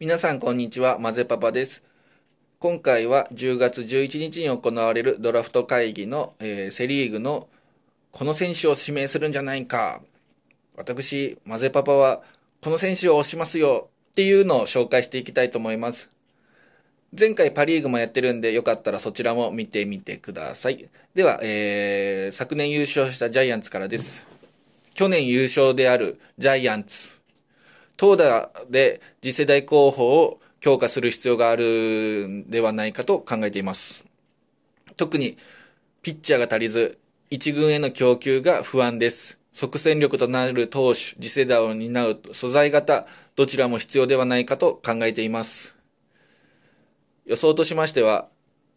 皆さんこんにちは、まぜパパです。今回は10月11日に行われるドラフト会議の、えー、セリーグのこの選手を指名するんじゃないか。私、まぜパパはこの選手を押しますよっていうのを紹介していきたいと思います。前回パリーグもやってるんで、よかったらそちらも見てみてください。では、えー、昨年優勝したジャイアンツからです。去年優勝であるジャイアンツ。投打で次世代候補を強化する必要があるんではないかと考えています。特に、ピッチャーが足りず、一軍への供給が不安です。即戦力となる投手、次世代を担う素材型、どちらも必要ではないかと考えています。予想としましては、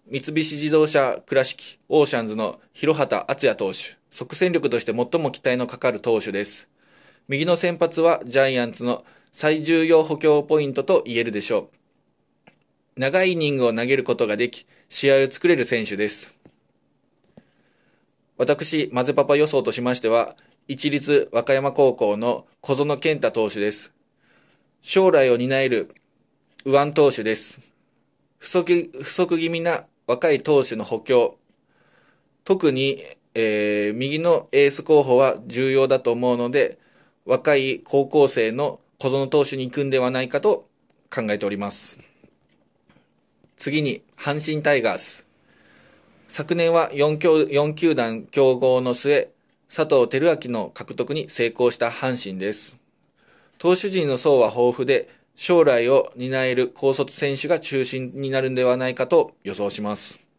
三菱自動車倉敷オーシャンズの広畑敦也投手、即戦力として最も期待のかかる投手です。右の先発はジャイアンツの最重要補強ポイントと言えるでしょう。長いイニングを投げることができ、試合を作れる選手です。私、マゼパパ予想としましては、一律和歌山高校の小園健太投手です。将来を担える右腕投手です。不足、不足気味な若い投手の補強。特に、えー、右のエース候補は重要だと思うので、若い高校生の小園投手に行くんではないかと考えております。次に、阪神タイガース。昨年は 4, 強4球団競合の末、佐藤輝明の獲得に成功した阪神です。投手陣の層は豊富で、将来を担える高卒選手が中心になるんではないかと予想します。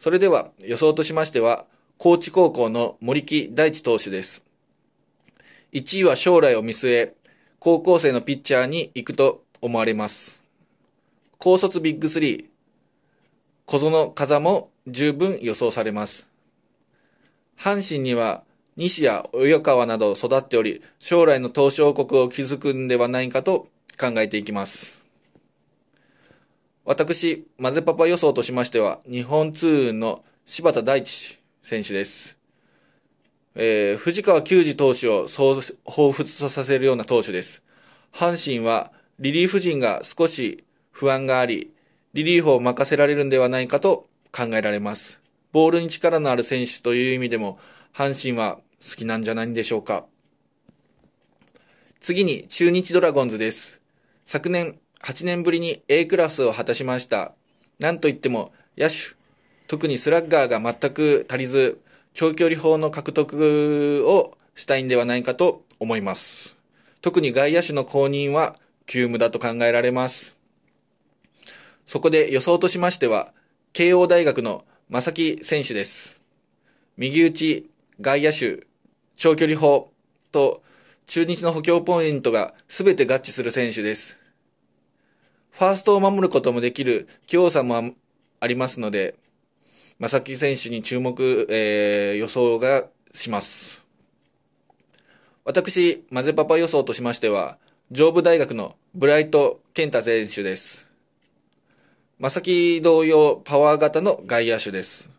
それでは予想としましては、高知高校の森木大地投手です。1位は将来を見据え、高校生のピッチャーに行くと思われます。高卒ビッグ3、小園風も十分予想されます。阪神には西や及川など育っており、将来の東証国を築くんではないかと考えていきます。私、マゼパパ予想としましては、日本通運の柴田大地選手です。えー、藤川球児投手をそう彷彿とさせるような投手です。阪神はリリーフ陣が少し不安があり、リリーフを任せられるんではないかと考えられます。ボールに力のある選手という意味でも、阪神は好きなんじゃないんでしょうか。次に中日ドラゴンズです。昨年8年ぶりに A クラスを果たしました。なんといっても野手、特にスラッガーが全く足りず、長距離砲の獲得をしたいんではないかと思います。特に外野手の公認は急務だと考えられます。そこで予想としましては、慶応大学の正木選手です。右打ち、外野手、長距離砲と中日の補強ポイントが全て合致する選手です。ファーストを守ることもできる器用さもありますので、正木選手に注目、えー、予想がします。私、マゼパパ予想としましては、上武大学のブライト健太選手です。正木同様、パワー型の外野手です。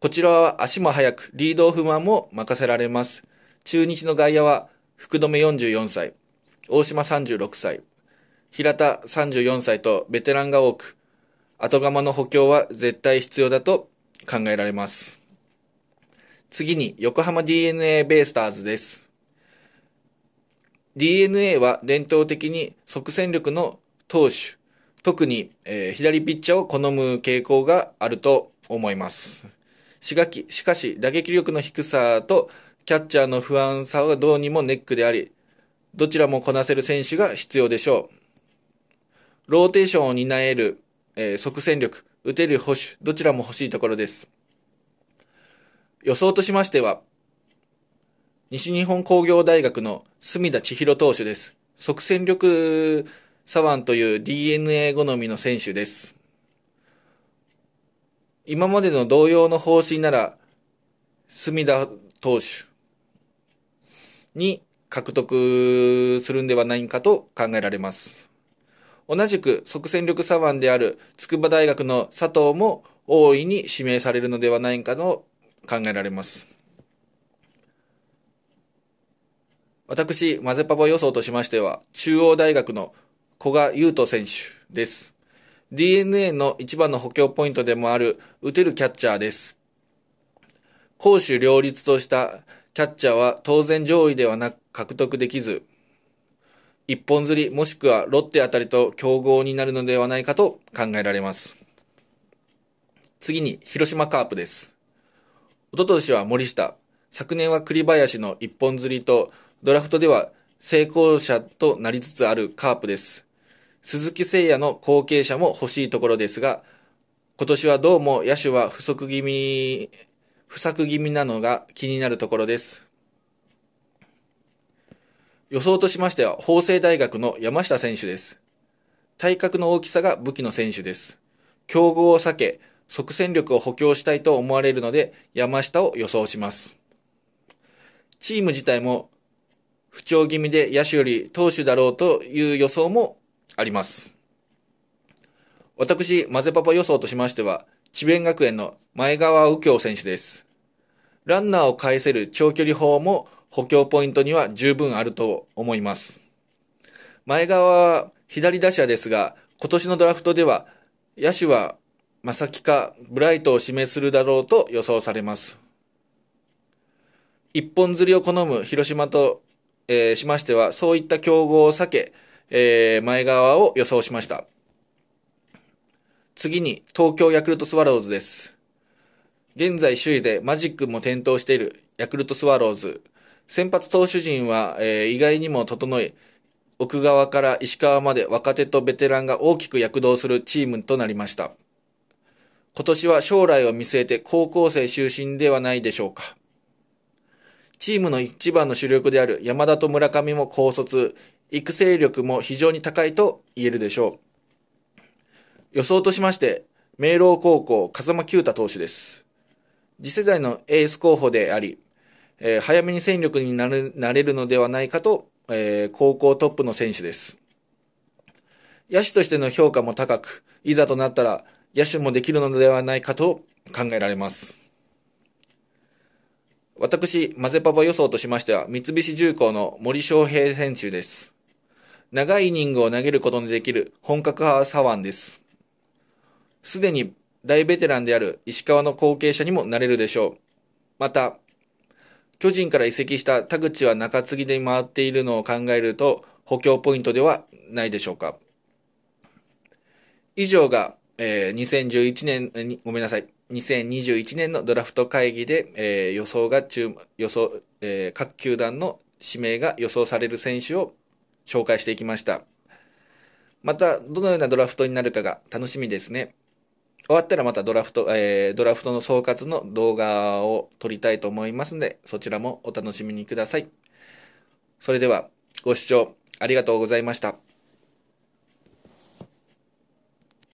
こちらは足も速く、リードオフマンも任せられます。中日の外野は、福留44歳、大島36歳、平田34歳とベテランが多く、後釜の補強は絶対必要だと考えられます。次に、横浜 DNA ベイスターズです。DNA は伝統的に即戦力の投手、特に、えー、左ピッチャーを好む傾向があると思います。しがき、しかし、打撃力の低さとキャッチャーの不安さはどうにもネックであり、どちらもこなせる選手が必要でしょう。ローテーションを担える、えー、即戦力、打てる保守、どちらも欲しいところです。予想としましては、西日本工業大学の隅田千尋投手です。即戦力左腕という DNA 好みの選手です。今までの同様の方針なら、隅田投手に獲得するんではないかと考えられます。同じく即戦力左腕である筑波大学の佐藤も大いに指名されるのではないかと考えられます。私、マゼパパ予想としましては、中央大学の古賀優斗選手です。DNA の一番の補強ポイントでもある、打てるキャッチャーです。攻守両立としたキャッチャーは当然上位ではなく獲得できず、一本釣りもしくはロッテあたりと競合になるのではないかと考えられます。次に広島カープです。おととしは森下、昨年は栗林の一本釣りとドラフトでは成功者となりつつあるカープです。鈴木誠也の後継者も欲しいところですが、今年はどうも野手は不足気味、不作気味なのが気になるところです。予想としましては、法政大学の山下選手です。体格の大きさが武器の選手です。競合を避け、即戦力を補強したいと思われるので、山下を予想します。チーム自体も、不調気味で野手より投手だろうという予想もあります。私、マゼパパ予想としましては、智弁学園の前川右京選手です。ランナーを返せる長距離砲も補強ポイントには十分あると思います。前側は左打者ですが、今年のドラフトでは野手は正木かブライトを示するだろうと予想されます。一本釣りを好む広島と、えー、しましては、そういった競合を避け、えー、前側を予想しました。次に、東京ヤクルトスワローズです。現在首位でマジックも点灯しているヤクルトスワローズ。先発投手陣は、えー、意外にも整い、奥川から石川まで若手とベテランが大きく躍動するチームとなりました。今年は将来を見据えて高校生中心ではないでしょうか。チームの一番の主力である山田と村上も高卒、育成力も非常に高いと言えるでしょう。予想としまして、明朗高校、風間九太投手です。次世代のエース候補であり、えー、早めに戦力になるなれるのではないかと、えー、高校トップの選手です。野手としての評価も高く、いざとなったら野手もできるのではないかと考えられます。私、マゼパパ予想としましては、三菱重工の森翔平選手です。長いイニングを投げることのできる本格派左腕です。すでに大ベテランである石川の後継者にもなれるでしょう。また、巨人から移籍した田口は中継ぎで回っているのを考えると、補強ポイントではないでしょうか。以上が、えー、2011年、ごめんなさい。2021年のドラフト会議で、えー、予想が注、予想、えー、各球団の指名が予想される選手を紹介していきました。また、どのようなドラフトになるかが楽しみですね。終わったらまたドラフト、えー、ドラフトの総括の動画を撮りたいと思いますので、そちらもお楽しみにください。それでは、ご視聴ありがとうございました。